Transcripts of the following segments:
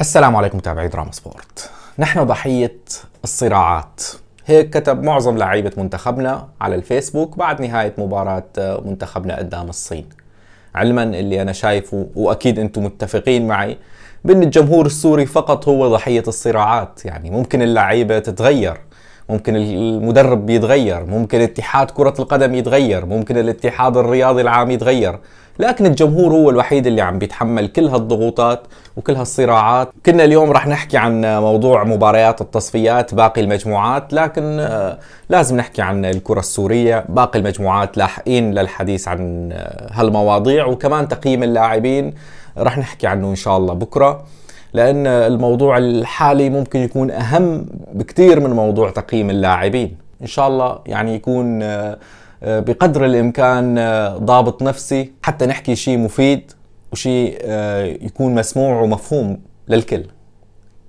السلام عليكم متابعي دراما سبورت نحن ضحية الصراعات هيك كتب معظم لعيبة منتخبنا على الفيسبوك بعد نهاية مباراة آه، منتخبنا قدام الصين علما اللي أنا شايفه وأكيد أنتم متفقين معي بأن الجمهور السوري فقط هو ضحية الصراعات يعني ممكن اللعيبة تتغير ممكن المدرب بيتغير ممكن اتحاد كرة القدم يتغير ممكن الاتحاد الرياضي العام يتغير لكن الجمهور هو الوحيد اللي عم بيتحمل كل هالضغوطات وكل هالصراعات كنا اليوم رح نحكي عن موضوع مباريات التصفيات باقي المجموعات لكن آه، لازم نحكي عن الكرة السورية باقي المجموعات لاحقين للحديث عن آه، هالمواضيع وكمان تقييم اللاعبين رح نحكي عنه إن شاء الله بكرة لأن الموضوع الحالي ممكن يكون أهم بكثير من موضوع تقييم اللاعبين إن شاء الله يعني يكون آه، آه، بقدر الإمكان آه، ضابط نفسي حتى نحكي شيء مفيد وشيء يكون مسموع ومفهوم للكل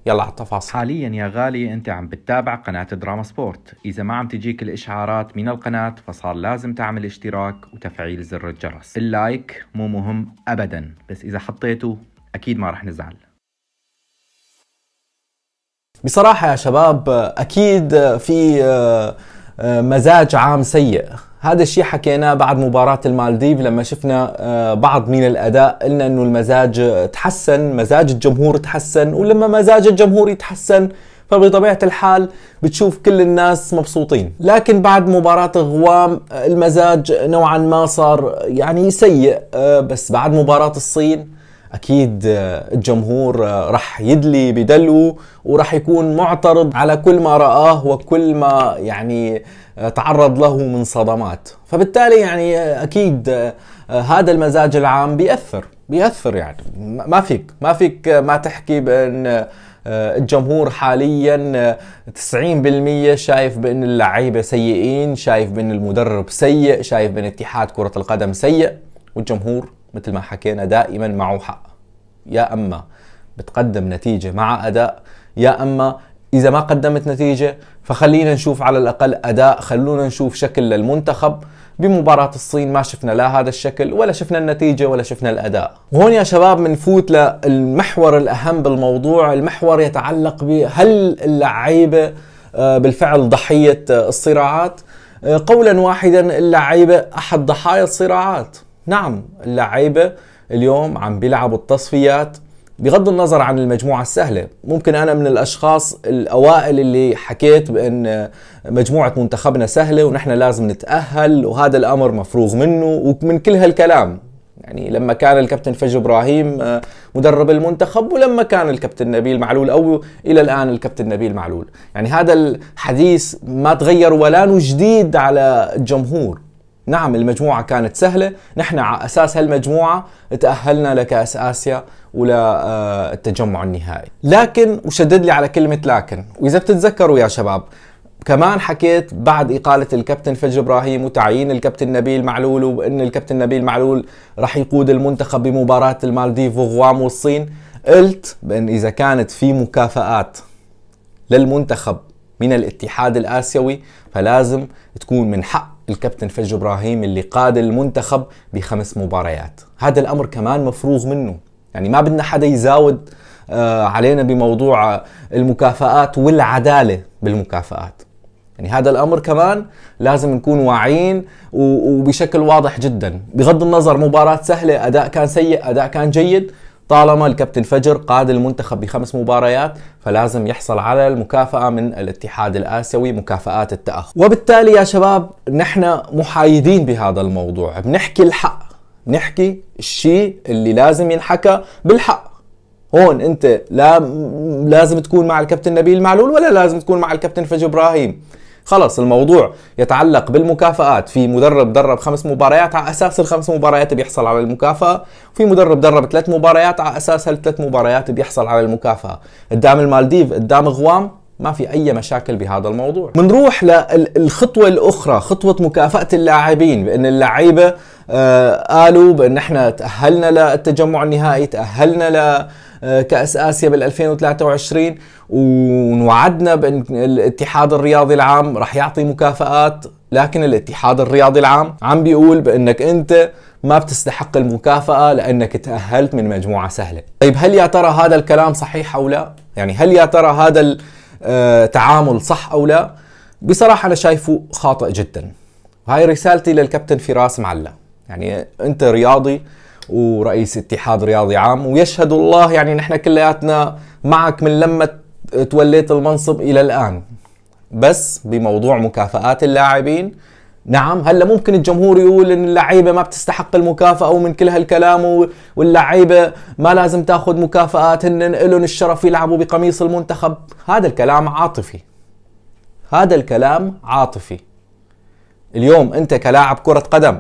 يلا على التفاصيل حاليا يا غالي انت عم بتتابع قناة دراما سبورت اذا ما عم تجيك الاشعارات من القناة فصار لازم تعمل اشتراك وتفعيل زر الجرس اللايك مو مهم ابدا بس اذا حطيته اكيد ما رح نزعل بصراحة يا شباب أكيد في آه، مزاج عام سيء هذا الشيء حكيناه بعد مباراة المالديف لما شفنا آه، بعض من الأداء قلنا أنه المزاج تحسن مزاج الجمهور تحسن ولما مزاج الجمهور يتحسن فبطبيعة الحال بتشوف كل الناس مبسوطين لكن بعد مباراة غوام آه، المزاج نوعا ما صار يعني سيء بس بعد مباراة الصين اكيد الجمهور راح يدلي بدلو وراح يكون معترض على كل ما راه وكل ما يعني تعرض له من صدمات فبالتالي يعني اكيد هذا المزاج العام بيأثر بيأثر يعني ما فيك ما فيك ما تحكي بان الجمهور حاليا 90% شايف بان اللعيبه سيئين شايف بان المدرب سيء شايف بان اتحاد كره القدم سيء والجمهور مثل ما حكينا دائما معه حق يا اما بتقدم نتيجه مع اداء يا اما اذا ما قدمت نتيجه فخلينا نشوف على الاقل اداء خلونا نشوف شكل للمنتخب بمباراة الصين ما شفنا لا هذا الشكل ولا شفنا النتيجة ولا شفنا الأداء وهون يا شباب بنفوت للمحور الأهم بالموضوع المحور يتعلق بهل اللعيبة آه، بالفعل ضحية آه، الصراعات آه، قولا واحدا اللعيبة أحد ضحايا الصراعات نعم اللعيبة اليوم عم بيلعبوا التصفيات بغض النظر عن المجموعة السهلة ممكن أنا من الأشخاص الأوائل اللي حكيت بأن مجموعة منتخبنا سهلة ونحن لازم نتأهل وهذا الأمر مفروغ منه ومن كل هالكلام يعني لما كان الكابتن فجر ابراهيم آه، مدرب المنتخب ولما كان الكابتن نبيل معلول او الى الان الكابتن نبيل معلول يعني هذا الحديث ما تغير ولا جديد على الجمهور نعم المجموعة كانت سهلة نحن على أساس هالمجموعة تأهلنا لكأس آسيا وللتجمع آه، النهائي لكن وشدد لي على كلمة لكن وإذا بتتذكروا يا شباب كمان حكيت بعد إقالة الكابتن فجر إبراهيم وتعيين الكابتن نبيل معلول وأن الكابتن نبيل معلول رح يقود المنتخب بمباراة المالديف وغوام والصين قلت بأن إذا كانت في مكافآت للمنتخب من الاتحاد الآسيوي فلازم تكون من حق الكابتن فج ابراهيم اللي قاد المنتخب بخمس مباريات هذا الامر كمان مفروغ منه يعني ما بدنا حدا يزاود آه، علينا بموضوع آه، المكافآت والعداله بالمكافآت يعني هذا الامر كمان لازم نكون واعيين وبشكل واضح جدا بغض النظر مباراه سهله اداء كان سيء اداء كان جيد طالما الكابتن فجر قاد المنتخب بخمس مباريات فلازم يحصل على المكافأة من الاتحاد الآسيوي مكافآت التأخر وبالتالي يا شباب نحن محايدين بهذا الموضوع بنحكي الحق نحكي الشيء اللي لازم ينحكى بالحق هون انت لا لازم تكون مع الكابتن نبيل معلول ولا لازم تكون مع الكابتن فجر ابراهيم خلص الموضوع يتعلق بالمكافآت في مدرب درب خمس مباريات على أساس الخمس مباريات بيحصل على المكافأة وفي مدرب درب ثلاث مباريات على أساس هالثلاث مباريات بيحصل على المكافأة قدام المالديف قدام غوام ما في اي مشاكل بهذا الموضوع بنروح للخطوه الاخرى خطوه مكافاه اللاعبين بان اللعيبه آه، قالوا بان احنا تاهلنا للتجمع النهائي تاهلنا ل آه، كاس اسيا بال 2023 ونوعدنا بان الاتحاد الرياضي العام راح يعطي مكافآت لكن الاتحاد الرياضي العام عم بيقول بانك انت ما بتستحق المكافأة لأنك تأهلت من مجموعة سهلة طيب هل يا ترى هذا الكلام صحيح أو لا؟ يعني هل يا ترى هذا آه، تعامل صح او لا بصراحه انا شايفه خاطئ جدا وهي رسالتي للكابتن فراس معلا يعني انت رياضي ورئيس اتحاد رياضي عام ويشهد الله يعني نحن كلياتنا معك من لما توليت المنصب الى الان بس بموضوع مكافآت اللاعبين نعم هلا ممكن الجمهور يقول ان اللعيبه ما بتستحق المكافاه ومن كل هالكلام واللعيبه ما لازم تاخذ مكافآت هن لهم الشرف يلعبوا بقميص المنتخب هذا الكلام عاطفي هذا الكلام عاطفي اليوم انت كلاعب كره قدم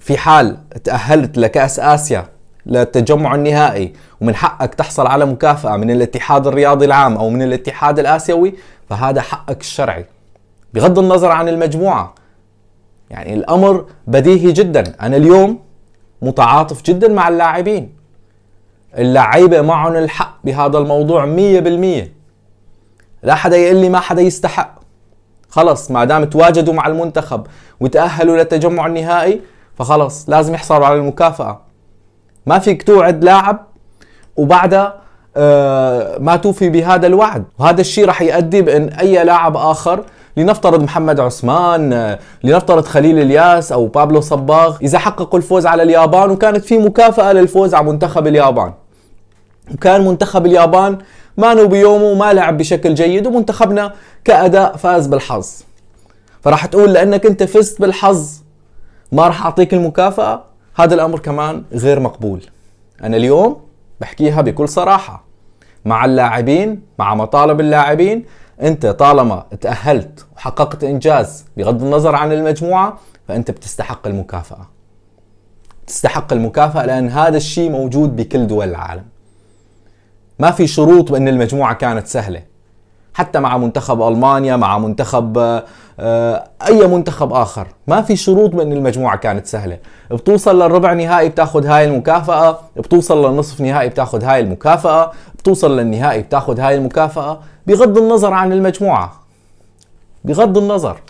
في حال تاهلت لكاس اسيا للتجمع النهائي ومن حقك تحصل على مكافاه من الاتحاد الرياضي العام او من الاتحاد الاسيوي فهذا حقك الشرعي بغض النظر عن المجموعه يعني الامر بديهي جدا انا اليوم متعاطف جدا مع اللاعبين اللعيبه معهم الحق بهذا الموضوع 100% لا حدا يقول لي ما حدا يستحق خلص ما دام تواجدوا مع المنتخب وتاهلوا للتجمع النهائي فخلص لازم يحصلوا على المكافاه ما فيك توعد لاعب وبعدها آه، ما توفي بهذا الوعد وهذا الشيء رح يؤدي بان اي لاعب اخر لنفترض محمد عثمان آه، لنفترض خليل الياس او بابلو صباغ اذا حققوا الفوز على اليابان وكانت في مكافاه للفوز على منتخب اليابان وكان منتخب اليابان مانو بيومه وما لعب بشكل جيد ومنتخبنا كاداء فاز بالحظ فراح تقول لانك انت فزت بالحظ ما راح اعطيك المكافاه هذا الامر كمان غير مقبول انا اليوم بحكيها بكل صراحه مع اللاعبين مع مطالب اللاعبين انت طالما تاهلت وحققت انجاز بغض النظر عن المجموعه فانت بتستحق المكافاه تستحق المكافاه لان هذا الشيء موجود بكل دول العالم ما في شروط بان المجموعه كانت سهله حتى مع منتخب المانيا مع منتخب آه، آه، اي منتخب اخر ما في شروط بان المجموعه كانت سهله بتوصل للربع نهائي بتاخذ هاي المكافاه بتوصل للنصف نهائي بتاخذ هاي المكافاه بتوصل للنهائي بتاخذ هاي المكافاه بغض النظر عن المجموعه بغض النظر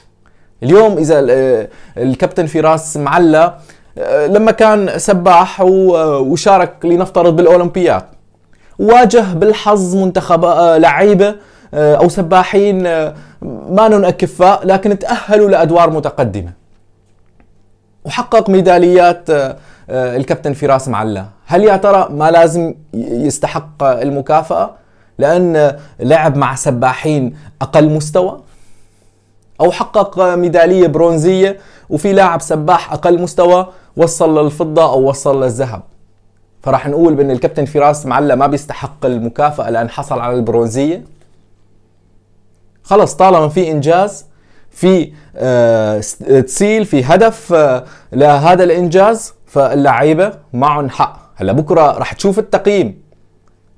اليوم اذا آه، الكابتن فراس معلى آه، لما كان سباح آه، وشارك لنفترض بالاولمبياد واجه بالحظ منتخب لعيبه او سباحين ما اكفاء لكن تاهلوا لادوار متقدمه وحقق ميداليات الكابتن فراس معلى هل يا ترى ما لازم يستحق المكافاه لأن لعب مع سباحين أقل مستوى أو حقق ميدالية برونزية وفي لاعب سباح أقل مستوى وصل للفضة أو وصل للذهب فراح نقول بأن الكابتن فراس معلا ما بيستحق المكافأة لأن حصل على البرونزية خلص طالما في إنجاز في آه، تسيل في هدف آه، لهذا الانجاز فاللعيبه معهم حق هلا بكره رح تشوف التقييم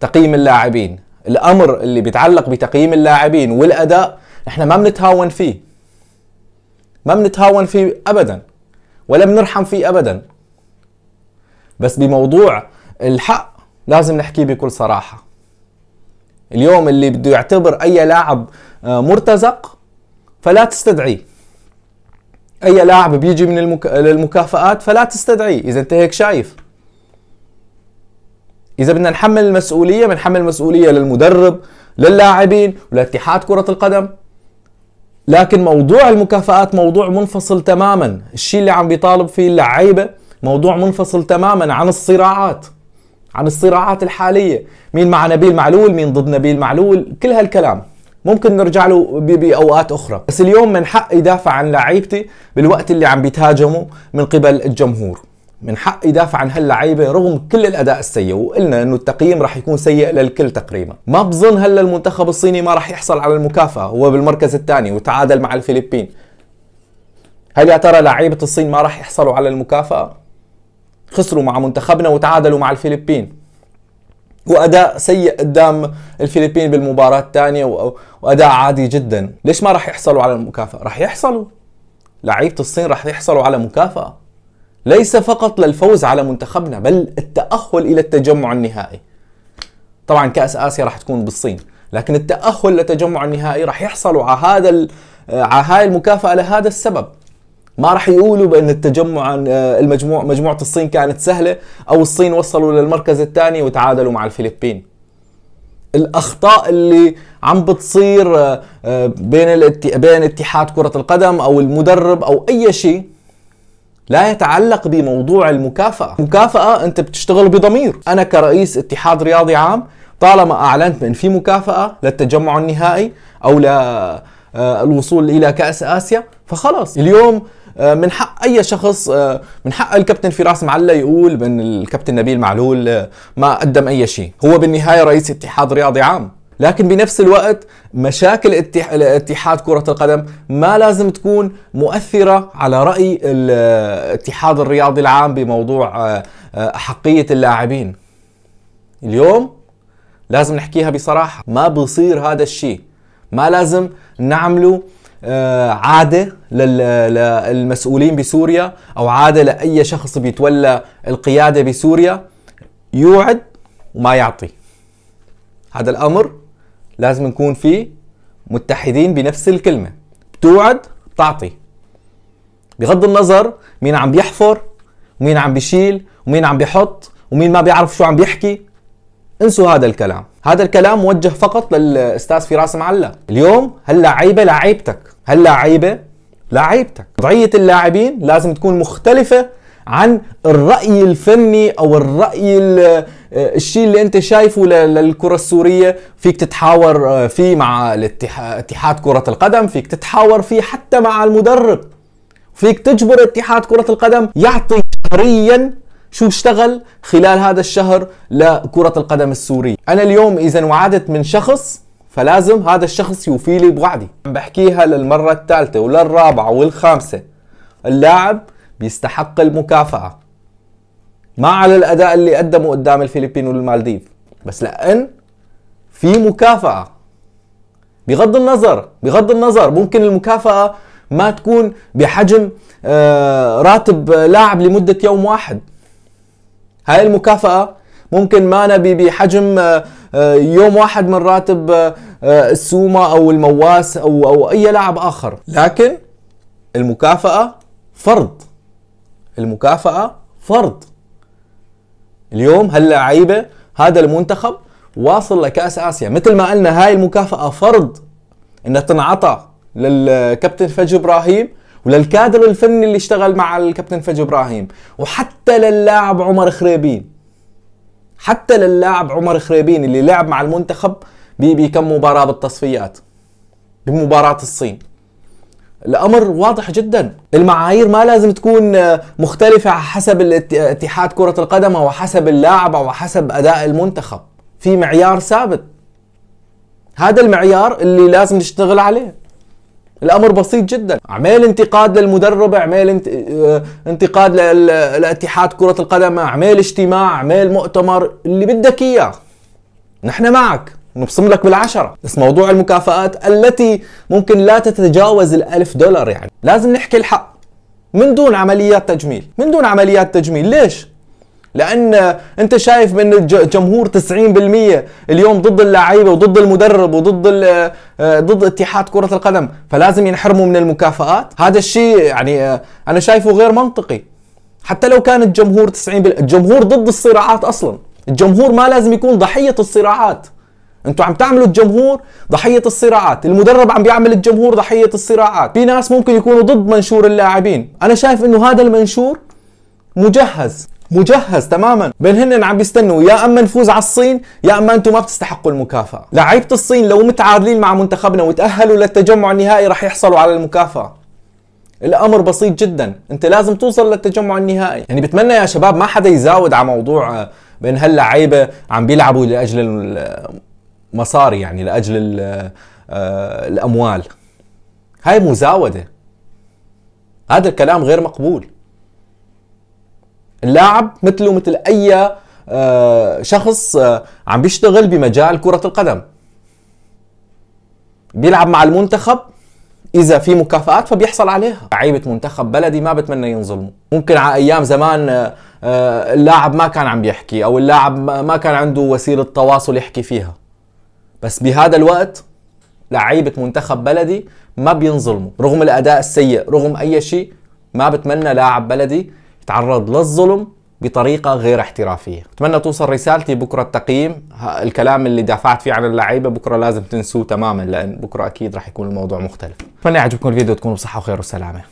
تقييم اللاعبين الامر اللي بيتعلق بتقييم اللاعبين والاداء احنا ما بنتهاون فيه ما بنتهاون فيه ابدا ولا بنرحم فيه ابدا بس بموضوع الحق لازم نحكيه بكل صراحه اليوم اللي بده يعتبر اي لاعب آه، مرتزق فلا تستدعيه اي لاعب بيجي من المك... المكافآت فلا تستدعيه اذا انت هيك شايف اذا بدنا نحمل المسؤوليه بنحمل المسؤوليه للمدرب للاعبين ولاتحاد كره القدم لكن موضوع المكافآت موضوع منفصل تماما الشيء اللي عم بيطالب فيه اللعيبه موضوع منفصل تماما عن الصراعات عن الصراعات الحاليه مين مع نبيل معلول مين ضد نبيل معلول كل هالكلام ممكن نرجع له باوقات اخرى بس اليوم من حق يدافع عن لعيبتي بالوقت اللي عم بيتهاجموا من قبل الجمهور من حق يدافع عن هاللعيبه رغم كل الاداء السيء وقلنا انه التقييم راح يكون سيء للكل تقريبا ما بظن هلا المنتخب الصيني ما راح يحصل على المكافاه هو بالمركز الثاني وتعادل مع الفلبين هل يا ترى لعيبه الصين ما راح يحصلوا على المكافاه خسروا مع منتخبنا وتعادلوا مع الفلبين واداء سيء قدام الفلبين بالمباراه الثانيه واداء عادي جدا ليش ما راح يحصلوا على المكافاه راح يحصلوا لعيبه الصين راح يحصلوا على مكافاه ليس فقط للفوز على منتخبنا بل التأهل إلى التجمع النهائي طبعا كأس آسيا راح تكون بالصين لكن التأهل لتجمع النهائي راح يحصلوا على هذا على هاي المكافأة لهذا السبب ما راح يقولوا بان التجمع آه، المجموع مجموعه الصين كانت سهله او الصين وصلوا للمركز الثاني وتعادلوا مع الفلبين الاخطاء اللي عم بتصير آه، آه، بين بين اتحاد كره القدم او المدرب او اي شيء لا يتعلق بموضوع المكافأة مكافأة أنت بتشتغل بضمير أنا كرئيس اتحاد رياضي عام طالما أعلنت بأن في مكافأة للتجمع النهائي أو للوصول آه، إلى كأس آسيا فخلص اليوم آه، من حق اي شخص آه، من حق الكابتن فراس معلة يقول بان الكابتن نبيل معلول ما قدم اي شيء هو بالنهايه رئيس اتحاد رياضي عام لكن بنفس الوقت مشاكل اتحاد كرة القدم ما لازم تكون مؤثرة على رأي الاتحاد الرياضي العام بموضوع آه، آه، أحقية اللاعبين اليوم لازم نحكيها بصراحة ما بصير هذا الشيء ما لازم نعمله آه، عادة للمسؤولين بسوريا أو عادة لأي شخص بيتولى القيادة بسوريا يوعد وما يعطي هذا الأمر لازم نكون في متحدين بنفس الكلمة بتوعد بتعطي بغض النظر مين عم بيحفر ومين عم بيشيل ومين عم بيحط ومين ما بيعرف شو عم بيحكي انسوا هذا الكلام هذا الكلام موجه فقط للاستاذ فراس معلا اليوم هلا عيبه لعيبتك هلا عيبه لعيبتك وضعيه اللاعبين لازم تكون مختلفه عن الرأي الفني او الرأي آه، الشيء اللي انت شايفه للكرة السورية فيك تتحاور آه، فيه مع اتحاد كرة القدم فيك تتحاور فيه حتى مع المدرب فيك تجبر اتحاد كرة القدم يعطي شهريا شو اشتغل خلال هذا الشهر لكرة القدم السورية أنا اليوم إذا وعدت من شخص فلازم هذا الشخص يوفي لي بوعدي عم بحكيها للمرة الثالثة وللرابعة والخامسة اللاعب بيستحق المكافأة ما على الأداء اللي قدمه قدام الفلبين والمالديف بس لأن في مكافأة بغض النظر بغض النظر ممكن المكافأة ما تكون بحجم آه، راتب لاعب لمدة يوم واحد هاي المكافأة ممكن ما نبي بحجم آه، آه، يوم واحد من راتب السومة أو المواس أو أو أي لاعب آخر لكن المكافأة فرض المكافأة فرض اليوم هاللعيبة هذا المنتخب واصل لكأس آسيا مثل ما قلنا هاي المكافأة فرض انها تنعطى للكابتن فج ابراهيم وللكادر الفني اللي اشتغل مع الكابتن فج ابراهيم وحتى للاعب عمر خريبين حتى للاعب عمر خريبين اللي لعب مع المنتخب بكم مباراة بالتصفيات بمباراة الصين الامر واضح جدا المعايير ما لازم تكون آه، مختلفه حسب اتحاد كره القدم او حسب اللاعب او حسب اداء المنتخب في معيار ثابت هذا المعيار اللي لازم نشتغل عليه الامر بسيط جدا اعمل انتقاد للمدرب اعمل آه، انتقاد لاتحاد كره القدم اعمل اجتماع اعمل مؤتمر اللي بدك اياه نحن معك نبصم لك بالعشرة بس موضوع المكافآت التي ممكن لا تتجاوز الألف دولار يعني لازم نحكي الحق من دون عمليات تجميل من دون عمليات تجميل ليش؟ لان انت شايف من الجمهور 90% اليوم ضد اللعيبه وضد المدرب وضد آه، ضد اتحاد كره القدم فلازم ينحرموا من المكافآت هذا الشيء يعني آه، انا شايفه غير منطقي حتى لو كان الجمهور 90 الجمهور ضد الصراعات اصلا الجمهور ما لازم يكون ضحيه الصراعات انتوا عم تعملوا الجمهور ضحيه الصراعات المدرب عم بيعمل الجمهور ضحيه الصراعات في ناس ممكن يكونوا ضد منشور اللاعبين انا شايف انه هذا المنشور مجهز مجهز تماما بين هن عم بيستنوا يا اما نفوز على الصين يا اما انتم ما بتستحقوا المكافاه لعيبه الصين لو متعادلين مع منتخبنا وتاهلوا للتجمع النهائي رح يحصلوا على المكافاه الامر بسيط جدا انت لازم توصل للتجمع النهائي يعني بتمنى يا شباب ما حدا يزاود على موضوع آه، بين هاللعيبه عم بيلعبوا لاجل مصاري يعني لاجل آه، الاموال هاي مزاوده هذا الكلام غير مقبول اللاعب مثله مثل اي آه، شخص آه، عم بيشتغل بمجال كره القدم بيلعب مع المنتخب اذا في مكافآت فبيحصل عليها لعيبه منتخب بلدي ما بتمنى ينظلموا ممكن على ايام زمان اللاعب ما كان عم بيحكي او اللاعب ما كان عنده وسيله تواصل يحكي فيها بس بهذا الوقت لعيبه منتخب بلدي ما بينظلموا رغم الاداء السيء رغم اي شيء ما بتمنى لاعب بلدي يتعرض للظلم بطريقه غير احترافيه بتمنى توصل رسالتي بكره التقييم الكلام اللي دافعت فيه عن اللعيبه بكره لازم تنسوه تماما لان بكره اكيد رح يكون الموضوع مختلف بتمنى يعجبكم الفيديو تكونوا بصحه وخير وسلامه